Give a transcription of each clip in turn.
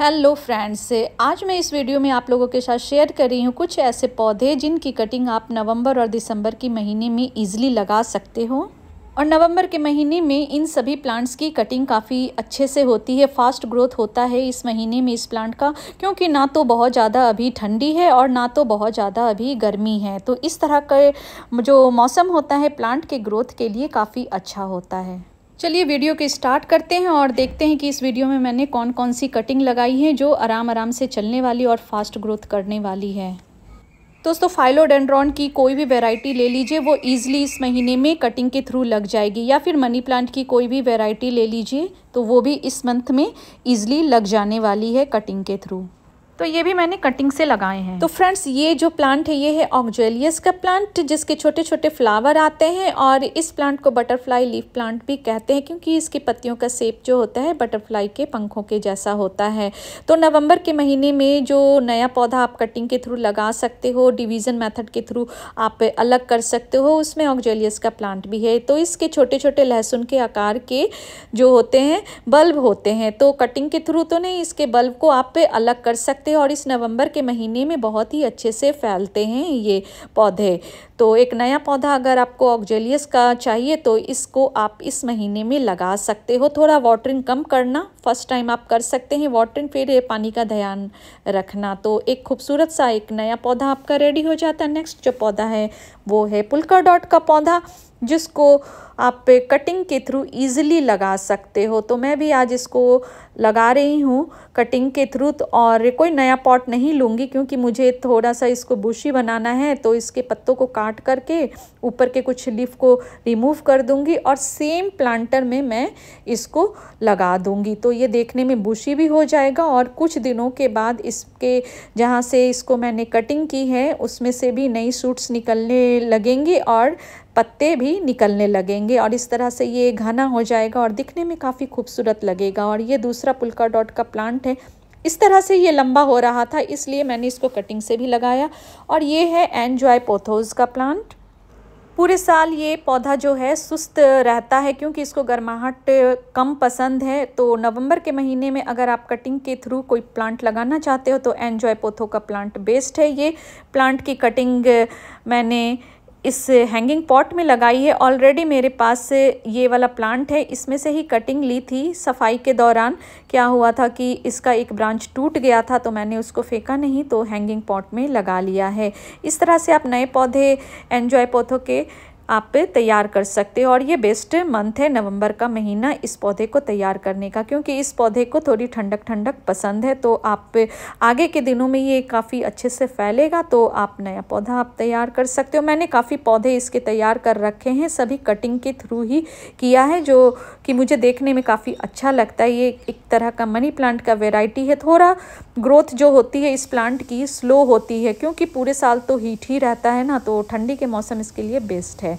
hello friends आज मैं इस वीडियो में आप लोगों के साथ शेयर कर रही हूँ कुछ ऐसे पौधे जिनकी कटिंग आप नवंबर और दिसंबर के महीने में इजीली लगा सकते हो और नवंबर के महीने में इन सभी प्लांट्स की कटिंग काफ़ी अच्छे से होती है फास्ट ग्रोथ होता है इस महीने में इस प्लांट का क्योंकि ना तो बहुत ज़्यादा अभी ठंडी है और ना तो बहुत ज़्यादा अभी गर्मी है तो इस तरह का जो मौसम होता है प्लांट के ग्रोथ के लिए काफ़ी अच्छा होता है चलिए वीडियो के स्टार्ट करते हैं और देखते हैं कि इस वीडियो में मैंने कौन कौन सी कटिंग लगाई है जो आराम आराम से चलने वाली और फास्ट ग्रोथ करने वाली है दोस्तों फाइलोडेंड्रॉन की कोई भी वैरायटी ले लीजिए वो ईजिली इस महीने में कटिंग के थ्रू लग जाएगी या फिर मनी प्लांट की कोई भी वेरायटी ले लीजिए तो वो भी इस मंथ में ईजिली लग जाने वाली है कटिंग के थ्रू तो ये भी मैंने कटिंग से लगाए हैं तो फ्रेंड्स ये जो प्लांट है ये है ऑक्जेलियस का प्लांट जिसके छोटे छोटे फ्लावर आते हैं और इस प्लांट को बटरफ्लाई लीफ प्लांट भी कहते हैं क्योंकि इसकी पत्तियों का सेप जो होता है बटरफ्लाई के पंखों के जैसा होता है तो नवंबर के महीने में जो नया पौधा आप कटिंग के थ्रू लगा सकते हो डिवीज़न मैथड के थ्रू आप अलग कर सकते हो उसमें ऑक्जेलियस का प्लांट भी है तो इसके छोटे छोटे लहसुन के आकार के जो होते हैं बल्ब होते हैं तो कटिंग के थ्रू तो नहीं इसके बल्ब को आप अलग कर सकते सकते और इस नवंबर के महीने में बहुत ही अच्छे से फैलते हैं ये पौधे तो एक नया पौधा अगर आपको ऑक्जेलियस का चाहिए तो इसको आप इस महीने में लगा सकते हो थोड़ा वाटरिंग कम करना फर्स्ट टाइम आप कर सकते हैं वाटरिंग फिर पानी का ध्यान रखना तो एक खूबसूरत सा एक नया पौधा आपका रेडी हो जाता है नेक्स्ट जो पौधा है वो है पुलका डॉट का पौधा जिसको आप कटिंग के थ्रू इजीली लगा सकते हो तो मैं भी आज इसको लगा रही हूँ कटिंग के थ्रू तो और कोई नया पॉट नहीं लूँगी क्योंकि मुझे थोड़ा सा इसको बुशी बनाना है तो इसके पत्तों को काट करके ऊपर के कुछ लीफ को रिमूव कर दूँगी और सेम प्लांटर में मैं इसको लगा दूँगी तो ये देखने में बुशी भी हो जाएगा और कुछ दिनों के बाद इसके जहाँ से इसको मैंने कटिंग की है उसमें से भी नई सूट्स निकलने लगेंगी और पत्ते भी निकलने लगेंगे और इस तरह से ये घना हो जाएगा और दिखने में काफ़ी खूबसूरत लगेगा और ये दूसरा पुलका डॉट का प्लांट है इस तरह से ये लंबा हो रहा था इसलिए मैंने इसको कटिंग से भी लगाया और ये है एनजॉय पोथोज का प्लांट पूरे साल ये पौधा जो है सुस्त रहता है क्योंकि इसको गर्माहट कम पसंद है तो नवंबर के महीने में अगर आप कटिंग के थ्रू कोई प्लांट लगाना चाहते हो तो एनजॉय पोथो का प्लांट बेस्ट है ये प्लांट की कटिंग मैंने इस हैंगिंग पॉट में लगाई है ऑलरेडी मेरे पास ये वाला प्लांट है इसमें से ही कटिंग ली थी सफाई के दौरान क्या हुआ था कि इसका एक ब्रांच टूट गया था तो मैंने उसको फेंका नहीं तो हैंगिंग पॉट में लगा लिया है इस तरह से आप नए पौधे एन्जॉय पौधों के आप तैयार कर सकते हो और ये बेस्ट मंथ है नवंबर का महीना इस पौधे को तैयार करने का क्योंकि इस पौधे को थोड़ी ठंडक ठंडक पसंद है तो आप आगे के दिनों में ये काफ़ी अच्छे से फैलेगा तो आप नया पौधा आप तैयार कर सकते हो मैंने काफ़ी पौधे इसके तैयार कर रखे हैं सभी कटिंग के थ्रू ही किया है जो कि मुझे देखने में काफ़ी अच्छा लगता है ये एक तरह का मनी प्लांट का वेराइटी है थोड़ा ग्रोथ जो होती है इस प्लांट की स्लो होती है क्योंकि पूरे साल तो हीट ही रहता है ना तो ठंडी के मौसम इसके लिए बेस्ट है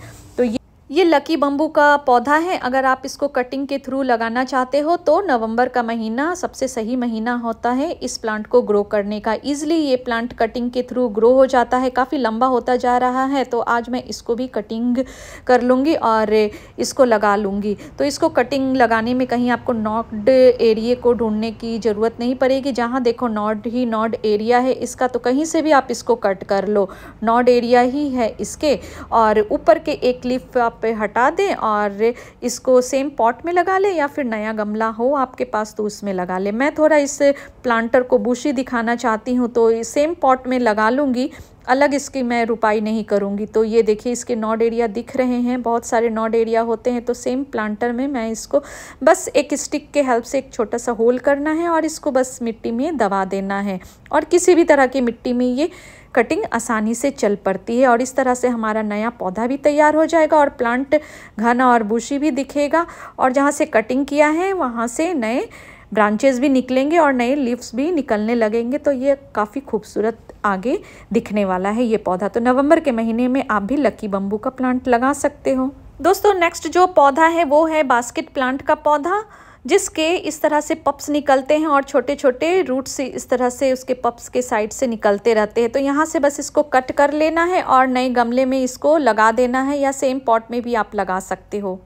ये लकी बम्बू का पौधा है अगर आप इसको कटिंग के थ्रू लगाना चाहते हो तो नवंबर का महीना सबसे सही महीना होता है इस प्लांट को ग्रो करने का ईजिली ये प्लांट कटिंग के थ्रू ग्रो हो जाता है काफ़ी लंबा होता जा रहा है तो आज मैं इसको भी कटिंग कर लूँगी और इसको लगा लूँगी तो इसको कटिंग लगाने में कहीं आपको नॉड एरिए को ढूंढने की ज़रूरत नहीं पड़ेगी जहाँ देखो नॉड ही नॉड एरिया है इसका तो कहीं से भी आप इसको कट कर लो नॉड एरिया ही है इसके और ऊपर के एक लिफ आप आप हटा दें और इसको सेम पॉट में लगा लें या फिर नया गमला हो आपके पास तो उसमें लगा लें मैं थोड़ा इस प्लांटर को बूशी दिखाना चाहती हूँ तो सेम पॉट में लगा लूँगी अलग इसकी मैं रुपाई नहीं करूँगी तो ये देखिए इसके नॉड एरिया दिख रहे हैं बहुत सारे नॉड एरिया होते हैं तो सेम प्लांटर में मैं इसको बस एक स्टिक के हेल्प से एक छोटा सा होल करना है और इसको बस मिट्टी में दबा देना है और किसी भी तरह की मिट्टी में ये कटिंग आसानी से चल पड़ती है और इस तरह से हमारा नया पौधा भी तैयार हो जाएगा और प्लांट घना और बूशी भी दिखेगा और जहाँ से कटिंग किया है वहाँ से नए ब्रांचेस भी निकलेंगे और नए लीव्स भी निकलने लगेंगे तो ये काफ़ी खूबसूरत आगे दिखने वाला है ये पौधा तो नवंबर के महीने में आप भी लकी बम्बू का प्लांट लगा सकते हो दोस्तों नेक्स्ट जो पौधा है वो है बास्केट प्लांट का पौधा जिसके इस तरह से पप्स निकलते हैं और छोटे छोटे रूट से इस तरह से उसके पप्स के साइड से निकलते रहते हैं तो यहाँ से बस इसको कट कर लेना है और नए गमले में इसको लगा देना है या सेम पॉट में भी आप लगा सकते हो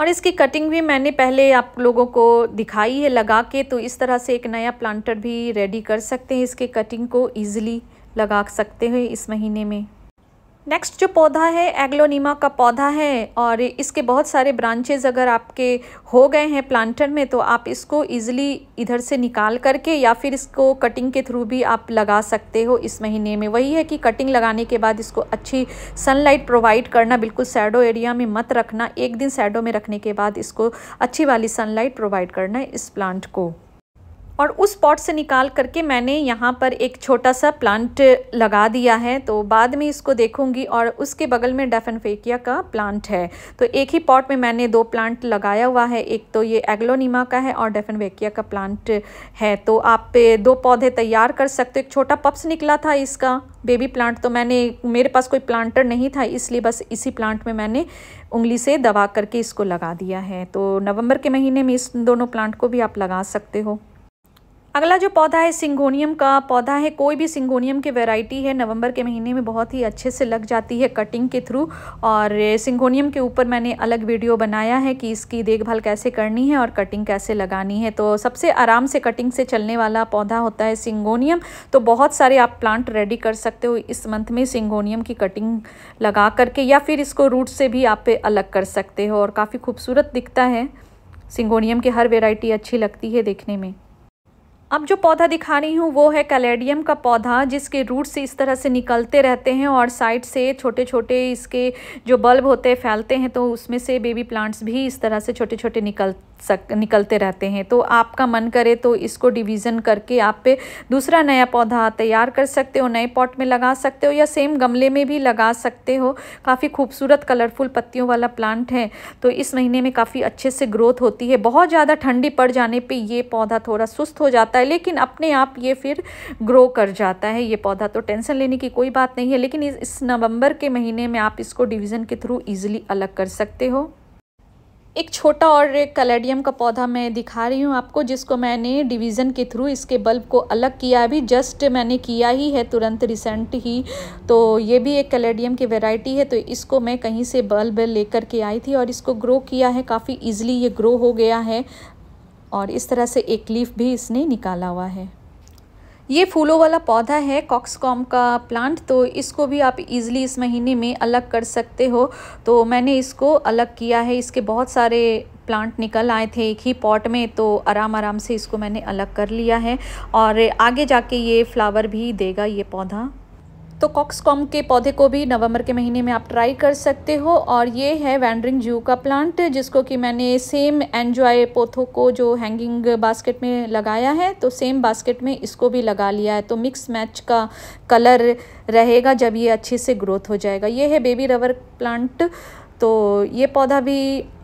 और इसकी कटिंग भी मैंने पहले आप लोगों को दिखाई है लगा के तो इस तरह से एक नया प्लांटर भी रेडी कर सकते हैं इसके कटिंग को ईज़िली लगा सकते हैं इस महीने में नेक्स्ट जो पौधा है एग्लोनीमा का पौधा है और इसके बहुत सारे ब्रांचेज अगर आपके हो गए हैं प्लांटर में तो आप इसको ईजिली इधर से निकाल करके या फिर इसको कटिंग के थ्रू भी आप लगा सकते हो इस महीने में वही है कि कटिंग लगाने के बाद इसको अच्छी सनलाइट प्रोवाइड करना बिल्कुल सैडो एरिया में मत रखना एक दिन सैडो में रखने के बाद इसको अच्छी वाली सनलाइट प्रोवाइड करना है इस प्लांट को और उस पॉट से निकाल करके मैंने यहाँ पर एक छोटा सा प्लांट लगा दिया है तो बाद में इसको देखूँगी और उसके बगल में फेकिया का प्लांट है तो एक ही पॉट में मैंने दो प्लांट लगाया हुआ है एक तो ये एग्लोनीमा का है और फेकिया का प्लांट है तो आप दो पौधे तैयार कर सकते हो एक छोटा पप्स निकला था इसका बेबी प्लांट तो मैंने मेरे पास कोई प्लांटर नहीं था इसलिए बस इसी प्लांट में मैंने उंगली से दबा करके इसको लगा दिया है तो नवंबर के महीने में इस दोनों प्लांट को भी आप लगा सकते हो अगला जो पौधा है सिंगोनियम का पौधा है कोई भी सिंगोनियम की वेराइटी है नवंबर के महीने में बहुत ही अच्छे से लग जाती है कटिंग के थ्रू और सिंगोनियम के ऊपर मैंने अलग वीडियो बनाया है कि इसकी देखभाल कैसे करनी है और कटिंग कैसे लगानी है तो सबसे आराम से कटिंग से चलने वाला पौधा होता है सिंगोनियम तो बहुत सारे आप प्लांट रेडी कर सकते हो इस मंथ में सिंगोनियम की कटिंग लगा करके या फिर इसको रूट से भी आप अलग कर सकते हो और काफ़ी खूबसूरत दिखता है सिंगोनियम की हर वेराइटी अच्छी लगती है देखने में अब जो पौधा दिखा रही हूँ वो है कैलेडियम का पौधा जिसके रूट से इस तरह से निकलते रहते हैं और साइड से छोटे छोटे इसके जो बल्ब होते हैं फैलते हैं तो उसमें से बेबी प्लांट्स भी इस तरह से छोटे छोटे निकल सक निकलते रहते हैं तो आपका मन करे तो इसको डिवीज़न करके आप पे दूसरा नया पौधा तैयार कर सकते हो नए पॉट में लगा सकते हो या सेम गमले में भी लगा सकते हो काफ़ी खूबसूरत कलरफुल पत्तियों वाला प्लांट है तो इस महीने में काफ़ी अच्छे से ग्रोथ होती है बहुत ज़्यादा ठंडी पड़ जाने पर ये पौधा थोड़ा सुस्त हो जाता है लेकिन अपने आप ये फिर ग्रो कर जाता है ये पौधा तो टेंशन लेने की कोई बात नहीं है लेकिन इस नवंबर के महीने में आप इसको डिवीज़न के थ्रू ईजिली अलग कर सकते हो एक छोटा और एक कलेडियम का पौधा मैं दिखा रही हूँ आपको जिसको मैंने डिवीज़न के थ्रू इसके बल्ब को अलग किया अभी जस्ट मैंने किया ही है तुरंत रिसेंट ही तो ये भी एक कलेडियम की वेराइटी है तो इसको मैं कहीं से बल्ब लेकर के आई थी और इसको ग्रो किया है काफ़ी ईजिली ये ग्रो हो गया है और इस तरह से एक लीफ भी इसने निकाला हुआ है ये फूलों वाला पौधा है कॉक्सकॉम का प्लांट तो इसको भी आप इजीली इस महीने में अलग कर सकते हो तो मैंने इसको अलग किया है इसके बहुत सारे प्लांट निकल आए थे एक ही पॉट में तो आराम आराम से इसको मैंने अलग कर लिया है और आगे जाके ये फ्लावर भी देगा ये पौधा तो कॉक्सकॉम के पौधे को भी नवंबर के महीने में आप ट्राई कर सकते हो और ये है वैंडरिंग जू का प्लांट जिसको कि मैंने सेम एन्जॉय पोथो को जो हैंगिंग बास्केट में लगाया है तो सेम बास्केट में इसको भी लगा लिया है तो मिक्स मैच का कलर रहेगा जब ये अच्छे से ग्रोथ हो जाएगा ये है बेबी रबर प्लांट तो ये पौधा भी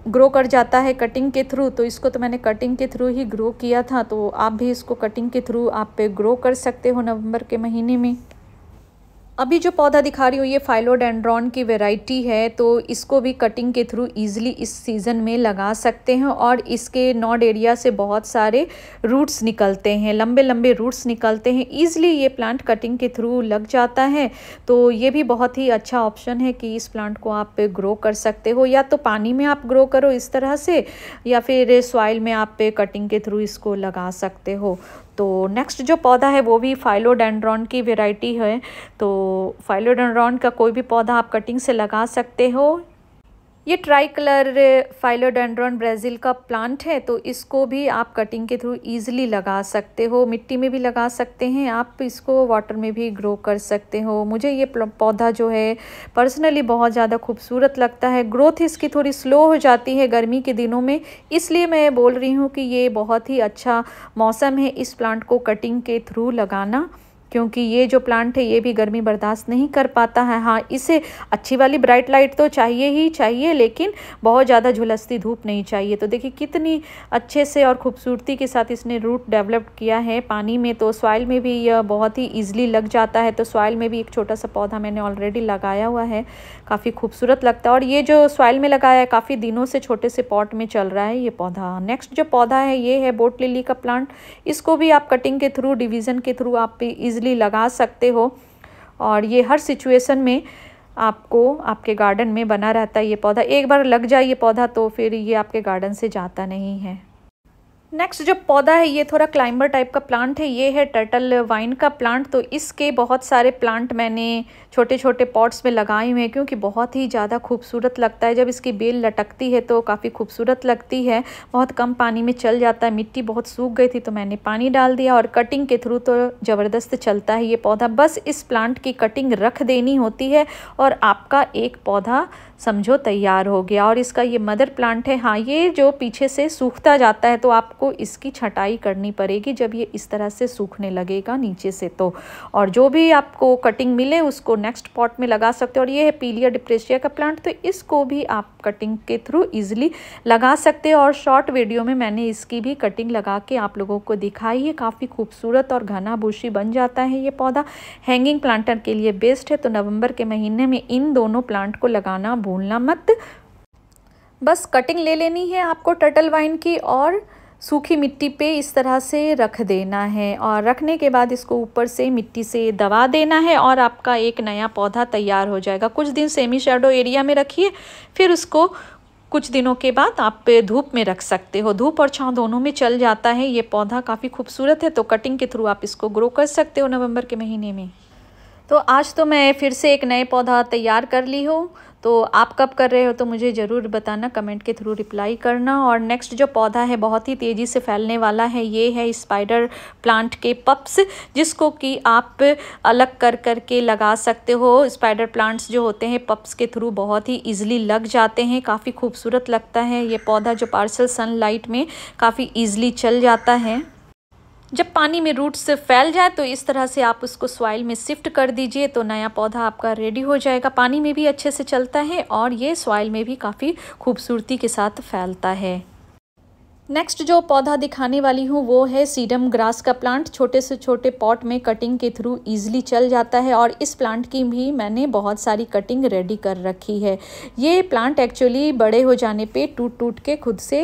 ग्रो कर जाता है कटिंग के थ्रू तो इसको तो मैंने कटिंग के थ्रू ही ग्रो किया था तो आप भी इसको कटिंग के थ्रू आप पे ग्रो कर सकते हो नवंबर के महीने में अभी जो पौधा दिखा रही हूँ ये फाइलोडेंड्रॉन की वेराइटी है तो इसको भी कटिंग के थ्रू इजीली इस सीज़न में लगा सकते हैं और इसके नॉड एरिया से बहुत सारे रूट्स निकलते हैं लंबे लंबे रूट्स निकलते हैं इजीली ये प्लांट कटिंग के थ्रू लग जाता है तो ये भी बहुत ही अच्छा ऑप्शन है कि इस प्लांट को आप ग्रो कर सकते हो या तो पानी में आप ग्रो करो इस तरह से या फिर सॉइल में आप कटिंग के थ्रू इसको लगा सकते हो तो नेक्स्ट जो पौधा है वो भी फाइलोडेंड्रॉन की वेराइटी है तो फाइलोडेंड्रॉन का कोई भी पौधा आप कटिंग से लगा सकते हो ये ट्राई कलर फाइलोडेंड्रॉन ब्राज़ील का प्लांट है तो इसको भी आप कटिंग के थ्रू ईजिली लगा सकते हो मिट्टी में भी लगा सकते हैं आप इसको वाटर में भी ग्रो कर सकते हो मुझे ये पौधा जो है पर्सनली बहुत ज़्यादा खूबसूरत लगता है ग्रोथ इसकी थोड़ी स्लो हो जाती है गर्मी के दिनों में इसलिए मैं बोल रही हूँ कि ये बहुत ही अच्छा मौसम है इस प्लांट को कटिंग के थ्रू लगाना क्योंकि ये जो प्लांट है ये भी गर्मी बर्दाश्त नहीं कर पाता है हाँ इसे अच्छी वाली ब्राइट लाइट तो चाहिए ही चाहिए लेकिन बहुत ज़्यादा झुलसती धूप नहीं चाहिए तो देखिए कितनी अच्छे से और खूबसूरती के साथ इसने रूट डेवलप किया है पानी में तो सॉइल में भी यह बहुत ही ईजिली लग जाता है तो सॉइल में भी एक छोटा सा पौधा मैंने ऑलरेडी लगाया हुआ है काफ़ी खूबसूरत लगता है और ये जो सॉइल में लगाया है काफ़ी दिनों से छोटे से पॉट में चल रहा है ये पौधा नेक्स्ट जो पौधा है ये है बोट लिली का प्लांट इसको भी आप कटिंग के थ्रू डिवीज़न के थ्रू आप इजली इजीली लगा सकते हो और ये हर सिचुएशन में आपको आपके गार्डन में बना रहता है ये पौधा एक बार लग जाए ये पौधा तो फिर ये आपके गार्डन से जाता नहीं है नेक्स्ट जो पौधा है ये थोड़ा क्लाइंबर टाइप का प्लांट है ये है टर्टल वाइन का प्लांट तो इसके बहुत सारे प्लांट मैंने छोटे छोटे पॉट्स में लगाए हुए हैं क्योंकि बहुत ही ज़्यादा खूबसूरत लगता है जब इसकी बेल लटकती है तो काफ़ी खूबसूरत लगती है बहुत कम पानी में चल जाता है मिट्टी बहुत सूख गई थी तो मैंने पानी डाल दिया और कटिंग के थ्रू तो ज़बरदस्त चलता है ये पौधा बस इस प्लांट की कटिंग रख देनी होती है और आपका एक पौधा समझो तैयार हो गया और इसका ये मदर प्लांट है हाँ ये जो पीछे से सूखता जाता है तो आपको इसकी छटाई करनी पड़ेगी जब ये इस तरह से सूखने लगेगा नीचे से तो और जो भी आपको कटिंग मिले उसको नेक्स्ट पॉट में लगा सकते हो और ये है पीलिया डिप्रेशिया का प्लांट तो इसको भी आप कटिंग के थ्रू ईजिली लगा सकते हो और शॉर्ट वीडियो में मैंने इसकी भी कटिंग लगा के आप लोगों को दिखाई है काफ़ी खूबसूरत और घना भूषी बन जाता है ये पौधा हैंगिंग प्लांटर के लिए बेस्ट है तो नवंबर के महीने में इन दोनों प्लांट को लगाना भूलना मत बस कटिंग ले लेनी है आपको टर्टल वाइन की और सूखी मिट्टी पे इस तरह से रख देना है और रखने के बाद इसको ऊपर से मिट्टी से दबा देना है और आपका एक नया पौधा तैयार हो जाएगा कुछ दिन सेमी शेडो एरिया में रखिए फिर उसको कुछ दिनों के बाद आप धूप में रख सकते हो धूप और छाँव दोनों में चल जाता है ये पौधा काफ़ी खूबसूरत है तो कटिंग के थ्रू आप इसको ग्रो कर सकते हो नवंबर के महीने में तो आज तो मैं फिर से एक नए पौधा तैयार कर ली हूँ तो आप कब कर रहे हो तो मुझे ज़रूर बताना कमेंट के थ्रू रिप्लाई करना और नेक्स्ट जो पौधा है बहुत ही तेज़ी से फैलने वाला है ये है स्पाइडर प्लांट के पप्स जिसको कि आप अलग कर कर के लगा सकते हो स्पाइडर प्लांट्स जो होते हैं पप्स के थ्रू बहुत ही ईजिली लग जाते हैं काफ़ी खूबसूरत लगता है ये पौधा जो पार्सल सन में काफ़ी ईजिली चल जाता है जब पानी में रूट से फैल जाए तो इस तरह से आप उसको सॉइल में शिफ्ट कर दीजिए तो नया पौधा आपका रेडी हो जाएगा पानी में भी अच्छे से चलता है और ये सॉइल में भी काफ़ी खूबसूरती के साथ फैलता है नेक्स्ट जो पौधा दिखाने वाली हूँ वो है सीडम ग्रास का प्लांट छोटे से छोटे पॉट में कटिंग के थ्रू ईजिली चल जाता है और इस प्लांट की भी मैंने बहुत सारी कटिंग रेडी कर रखी है ये प्लांट एक्चुअली बड़े हो जाने पे टूट टूट के खुद से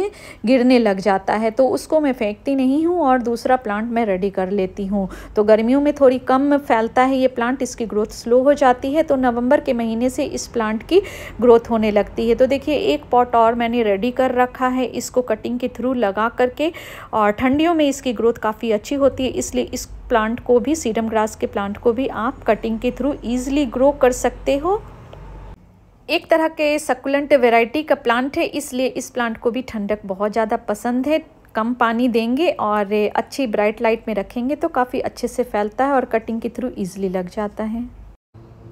गिरने लग जाता है तो उसको मैं फेंकती नहीं हूँ और दूसरा प्लांट मैं रेडी कर लेती हूँ तो गर्मियों में थोड़ी कम फैलता है ये प्लांट इसकी ग्रोथ स्लो हो जाती है तो नवम्बर के महीने से इस प्लांट की ग्रोथ होने लगती है तो देखिए एक पॉट और मैंने रेडी कर रखा है इसको कटिंग के थ्रू लगा करके और ठंडियों में इसकी ग्रोथ काफ़ी अच्छी होती है इसलिए इस प्लांट को भी सीडम ग्रास के प्लांट को भी आप कटिंग के थ्रू ईजिली ग्रो कर सकते हो एक तरह के सकुलेंट वेराइटी का प्लांट है इसलिए इस प्लांट को भी ठंडक बहुत ज़्यादा पसंद है कम पानी देंगे और अच्छी ब्राइट लाइट में रखेंगे तो काफ़ी अच्छे से फैलता है और कटिंग के थ्रू ईजिली लग जाता है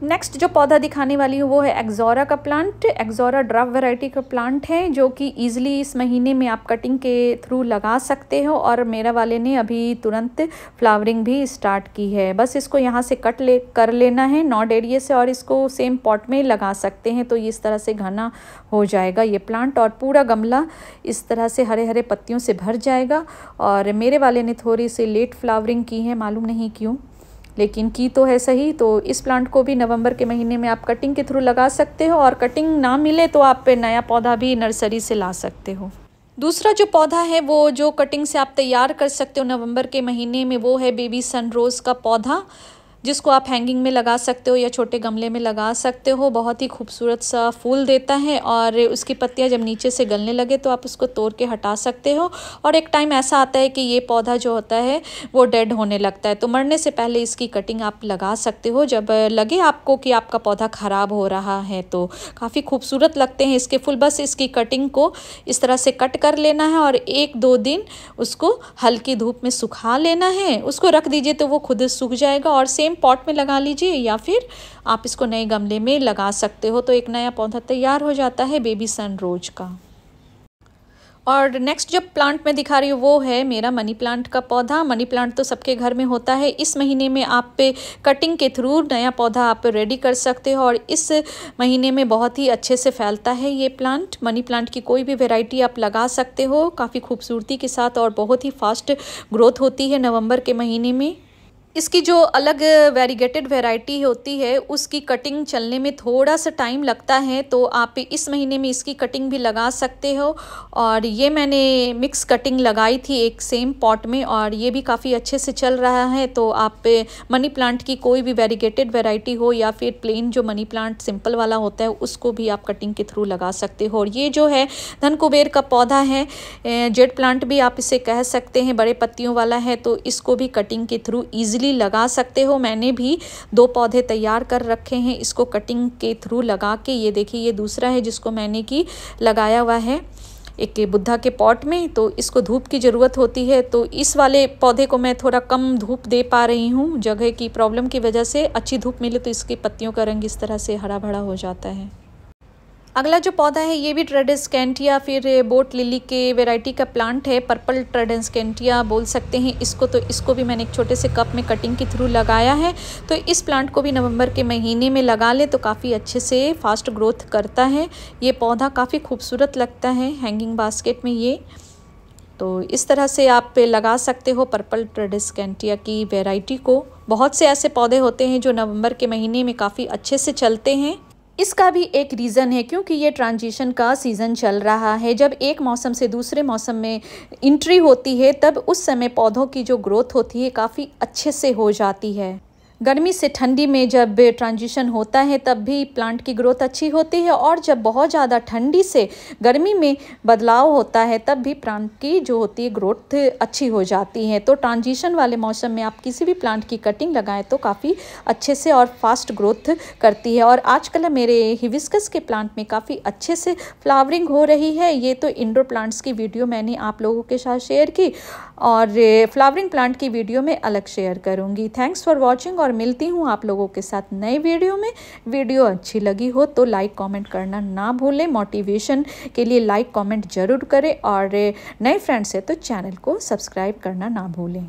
नेक्स्ट जो पौधा दिखाने वाली हूँ वो है एक्जोरा का प्लांट एक्जोरा ड्राफ वैरायटी का प्लांट है जो कि ईजिली इस महीने में आप कटिंग के थ्रू लगा सकते हो और मेरा वाले ने अभी तुरंत फ्लावरिंग भी स्टार्ट की है बस इसको यहाँ से कट ले कर लेना है नॉट एरिए से और इसको सेम पॉट में लगा सकते हैं तो ये इस तरह से घना हो जाएगा ये प्लांट और पूरा गमला इस तरह से हरे हरे पत्तियों से भर जाएगा और मेरे वाले ने थोड़ी सी लेट फ्लावरिंग की है मालूम नहीं क्यों लेकिन की तो है सही तो इस प्लांट को भी नवंबर के महीने में आप कटिंग के थ्रू लगा सकते हो और कटिंग ना मिले तो आप नया पौधा भी नर्सरी से ला सकते हो दूसरा जो पौधा है वो जो कटिंग से आप तैयार कर सकते हो नवंबर के महीने में वो है बेबी सनरोज़ का पौधा जिसको आप हैंगिंग में लगा सकते हो या छोटे गमले में लगा सकते हो बहुत ही खूबसूरत सा फूल देता है और उसकी पत्तियाँ जब नीचे से गलने लगे तो आप उसको तोड़ के हटा सकते हो और एक टाइम ऐसा आता है कि ये पौधा जो होता है वो डेड होने लगता है तो मरने से पहले इसकी कटिंग आप लगा सकते हो जब लगे आपको कि आपका पौधा ख़राब हो रहा है तो काफ़ी खूबसूरत लगते हैं इसके फूल बस इसकी कटिंग को इस तरह से कट कर लेना है और एक दो दिन उसको हल्की धूप में सुखा लेना है उसको रख दीजिए तो वो खुद सूख जाएगा और सेम पॉट में लगा लीजिए या फिर आप इसको नए गमले में लगा सकते हो तो एक नया पौधा तैयार हो जाता है बेबी सन रोज का और नेक्स्ट जो प्लांट मैं दिखा रही हूँ वो है मेरा मनी प्लांट का पौधा मनी प्लांट तो सबके घर में होता है इस महीने में आप पे कटिंग के थ्रू नया पौधा आप रेडी कर सकते हो और इस महीने में बहुत ही अच्छे से फैलता है ये प्लांट मनी प्लांट की कोई भी वेराइटी आप लगा सकते हो काफ़ी खूबसूरती के साथ और बहुत ही फास्ट ग्रोथ होती है नवंबर के महीने में इसकी जो अलग वेरीगेटेड वेराइटी होती है उसकी कटिंग चलने में थोड़ा सा टाइम लगता है तो आप इस महीने में इसकी कटिंग भी लगा सकते हो और ये मैंने मिक्स कटिंग लगाई थी एक सेम पॉट में और ये भी काफ़ी अच्छे से चल रहा है तो आप मनी प्लांट की कोई भी वेरीगेटेड वेराइटी हो या फिर प्लेन जो मनी प्लांट सिंपल वाला होता है उसको भी आप कटिंग के थ्रू लगा सकते हो और ये जो है धन कुबेर का पौधा है जेड प्लांट भी आप इसे कह सकते हैं बड़े पत्तियों वाला है तो इसको भी कटिंग के थ्रू ईजिली इजीली लगा सकते हो मैंने भी दो पौधे तैयार कर रखे हैं इसको कटिंग के थ्रू लगा के ये देखिए ये दूसरा है जिसको मैंने कि लगाया हुआ है एक बुद्धा के पॉट में तो इसको धूप की ज़रूरत होती है तो इस वाले पौधे को मैं थोड़ा कम धूप दे पा रही हूँ जगह की प्रॉब्लम की वजह से अच्छी धूप मिले तो इसकी पत्तियों का रंग इस तरह से हरा भरा हो जाता है अगला जो पौधा है ये भी कैंटिया फिर बोट लिली के वेराइटी का प्लांट है पर्पल ट्रेडेंस कैंटिया बोल सकते हैं इसको तो इसको भी मैंने एक छोटे से कप में कटिंग के थ्रू लगाया है तो इस प्लांट को भी नवंबर के महीने में लगा ले तो काफ़ी अच्छे से फास्ट ग्रोथ करता है ये पौधा काफ़ी खूबसूरत लगता है हैंगिंग बास्केट में ये तो इस तरह से आप लगा सकते हो पर्पल ट्रेडिस कैंटिया की वेराइटी को बहुत से ऐसे पौधे होते हैं जो नवंबर के महीने में काफ़ी अच्छे से चलते हैं इसका भी एक रीज़न है क्योंकि ये ट्रांजिशन का सीज़न चल रहा है जब एक मौसम से दूसरे मौसम में इंट्री होती है तब उस समय पौधों की जो ग्रोथ होती है काफ़ी अच्छे से हो जाती है गर्मी से ठंडी में जब ट्रांजिशन होता है तब भी प्लांट की ग्रोथ अच्छी होती है और जब बहुत ज़्यादा ठंडी से गर्मी में बदलाव होता है तब भी प्लांट की जो होती है ग्रोथ अच्छी हो जाती है तो ट्रांजिशन वाले मौसम में आप किसी भी प्लांट की कटिंग लगाएं तो काफ़ी अच्छे से और फास्ट ग्रोथ करती है और आजकल मेरे हिविस्कस के प्लांट में काफ़ी अच्छे से फ्लावरिंग हो रही है ये तो इंडोर प्लांट्स की वीडियो मैंने आप लोगों के साथ शेयर की और फ्लावरिंग प्लांट की वीडियो में अलग शेयर करूँगी थैंक्स फॉर वॉचिंग और मिलती हूँ आप लोगों के साथ नए वीडियो में वीडियो अच्छी लगी हो तो लाइक कमेंट करना ना भूलें मोटिवेशन के लिए लाइक कमेंट ज़रूर करें और नए फ्रेंड्स हैं तो चैनल को सब्सक्राइब करना ना भूलें